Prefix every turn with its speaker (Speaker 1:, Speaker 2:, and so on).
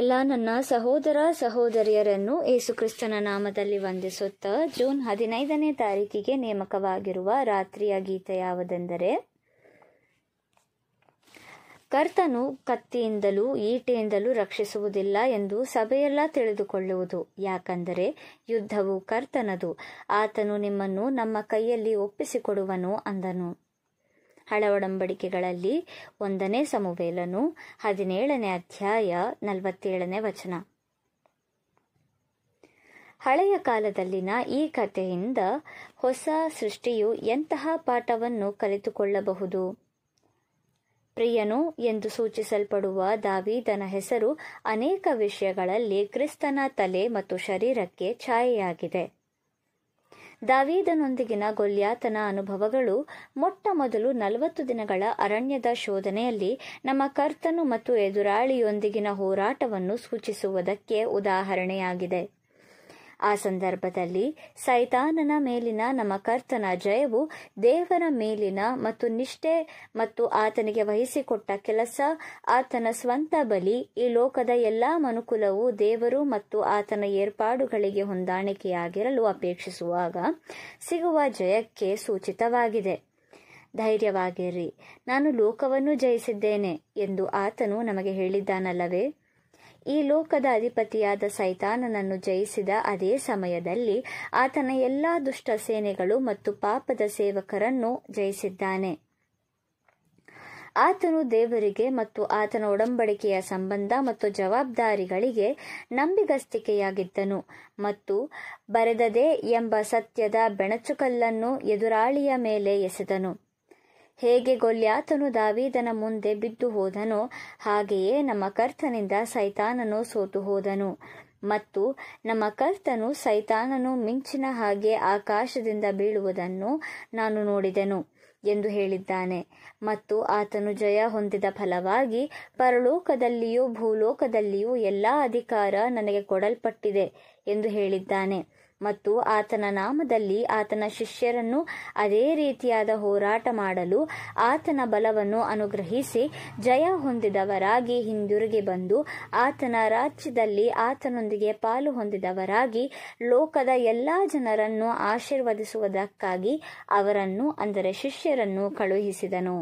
Speaker 1: ಎಲ್ಲ ನನ್ನ ಸಹೋದರ ಸಹೋದರಿಯರನ್ನು ಯೇಸುಕ್ರಿಸ್ತನ ನಾಮದಲ್ಲಿ ವಂದಿಸುತ್ತಾ ಜೂನ್ ಹದಿನೈದನೇ ತಾರೀಕಿಗೆ ನೇಮಕವಾಗಿರುವ ರಾತ್ರಿಯ ಗೀತೆ ಯಾವುದೆಂದರೆ ಕರ್ತನು ಕತ್ತಿಯಿಂದಲೂ ಈಟೆಯಿಂದಲೂ ರಕ್ಷಿಸುವುದಿಲ್ಲ ಎಂದು ಸಭೆಯೆಲ್ಲ ತಿಳಿದುಕೊಳ್ಳುವುದು ಯಾಕಂದರೆ ಯುದ್ಧವು ಕರ್ತನದು ಆತನು ನಿಮ್ಮನ್ನು ನಮ್ಮ ಕೈಯಲ್ಲಿ ಒಪ್ಪಿಸಿಕೊಡುವನು ಅಂದನು ಹಳ ಒಡಂಬಡಿಕೆಗಳಲ್ಲಿ ಒಂದನೇ ಸಮುವೇಲನು ಹದಿನೇಳನೇ ಅಧ್ಯಾಯ ನಲವತ್ತೇಳನೇ ವಚನ ಹಳೆಯ ಕಾಲದಲ್ಲಿನ ಈ ಕಥೆಯಿಂದ ಹೊಸ ಸೃಷ್ಟಿಯು ಎಂತಹ ಪಾಠವನ್ನು ಕಲಿತುಕೊಳ್ಳಬಹುದು ಪ್ರಿಯನು ಎಂದು ಸೂಚಿಸಲ್ಪಡುವ ದಾವೀದನ ಹೆಸರು ಅನೇಕ ವಿಷಯಗಳಲ್ಲಿ ಕ್ರಿಸ್ತನ ತಲೆ ಮತ್ತು ಶರೀರಕ್ಕೆ ಛಾಯೆಯಾಗಿದೆ ದಾವೀದನೊಂದಿಗಿನ ಗೊಲ್ಯಾತನ ಅನುಭವಗಳು ಮೊಟ್ಟ ಮೊದಲು ನಲವತ್ತು ದಿನಗಳ ಅರಣ್ಯದ ಶೋಧನೆಯಲ್ಲಿ ನಮ್ಮ ಕರ್ತನು ಮತ್ತು ಎದುರಾಳಿಯೊಂದಿಗಿನ ಹೋರಾಟವನ್ನು ಸೂಚಿಸುವುದಕ್ಕೆ ಉದಾಹರಣೆಯಾಗಿದೆ ಆ ಸಂದರ್ಭದಲ್ಲಿ ಸೈತಾನನ ಮೇಲಿನ ನಮ್ಮ ಕರ್ತನ ಜಯವು ದೇವರ ಮೇಲಿನ ಮತ್ತು ನಿಷ್ಠೆ ಮತ್ತು ಆತನಿಗೆ ವಹಿಸಿಕೊಟ್ಟ ಕೆಲಸ ಆತನ ಸ್ವಂತ ಬಲಿ ಈ ಲೋಕದ ಎಲ್ಲಾ ಮನುಕುಲವು ದೇವರು ಮತ್ತು ಆತನ ಏರ್ಪಾಡುಗಳಿಗೆ ಹೊಂದಾಣಿಕೆಯಾಗಿರಲು ಅಪೇಕ್ಷಿಸುವಾಗ ಸಿಗುವ ಜಯಕ್ಕೆ ಸೂಚಿತವಾಗಿದೆ ಧೈರ್ಯವಾಗಿರಿ ನಾನು ಲೋಕವನ್ನು ಜಯಿಸಿದ್ದೇನೆ ಎಂದು ಆತನು ನಮಗೆ ಹೇಳಿದ್ದಾನಲ್ಲವೇ ಈ ಲೋಕದ ಅಧಿಪತಿಯಾದ ಸೈತಾನನನ್ನು ಜಯಿಸಿದ ಅದೇ ಸಮಯದಲ್ಲಿ ಆತನ ಎಲ್ಲಾ ದುಷ್ಟ ಸೇನೆಗಳು ಮತ್ತು ಪಾಪದ ಸೇವಕರನ್ನು ಜಯಿಸಿದ್ದಾನೆ ಆತನು ದೇವರಿಗೆ ಮತ್ತು ಆತನ ಒಡಂಬಡಿಕೆಯ ಸಂಬಂಧ ಮತ್ತು ಜವಾಬ್ದಾರಿಗಳಿಗೆ ನಂಬಿಗಸ್ತಿಕೆಯಾಗಿದ್ದನು ಮತ್ತು ಬರೆದದೆ ಎಂಬ ಸತ್ಯದ ಬೆಣಚುಕಲ್ಲನ್ನು ಎದುರಾಳಿಯ ಮೇಲೆ ಎಸೆದನು ಹೇಗೆ ಗೊಲ್ಯಾತನು ದಾವಿದನ ಮುಂದೆ ಬಿದ್ದು ಹೋದನೋ ಹಾಗೆಯೇ ನಮ್ಮ ಕರ್ತನಿಂದ ಸೈತಾನನು ಸೋತು ಹೋದನು ಮತ್ತು ನಮ್ಮ ಕರ್ತನು ಸೈತಾನನು ಮಿಂಚಿನ ಹಾಗೆ ಆಕಾಶದಿಂದ ಬೀಳುವುದನ್ನು ನಾನು ನೋಡಿದೆನು ಎಂದು ಹೇಳಿದ್ದಾನೆ ಮತ್ತು ಆತನು ಜಯ ಹೊಂದಿದ ಫಲವಾಗಿ ಪರಲೋಕದಲ್ಲಿಯೂ ಭೂಲೋಕದಲ್ಲಿಯೂ ಎಲ್ಲ ಅಧಿಕಾರ ನನಗೆ ಕೊಡಲ್ಪಟ್ಟಿದೆ ಎಂದು ಹೇಳಿದ್ದಾನೆ ಮತ್ತು ಆತನ ನಾಮದಲ್ಲಿ ಆತನ ಶಿಷ್ಯರನ್ನು ಅದೇ ರೀತಿಯಾದ ಹೋರಾಟ ಮಾಡಲು ಆತನ ಬಲವನ್ನು ಅನುಗ್ರಹಿಸಿ ಜಯ ಹೊಂದಿದವರಾಗಿ ಹಿಂದಿರುಗಿ ಬಂದು ಆತನ ರಾಜ್ಯದಲ್ಲಿ ಆತನೊಂದಿಗೆ ಪಾಲು ಹೊಂದಿದವರಾಗಿ ಲೋಕದ ಎಲ್ಲ ಜನರನ್ನು ಆಶೀರ್ವದಿಸುವುದಕ್ಕಾಗಿ ಅವರನ್ನು ಅಂದರೆ ಶಿಷ್ಯರನ್ನು ಕಳುಹಿಸಿದನು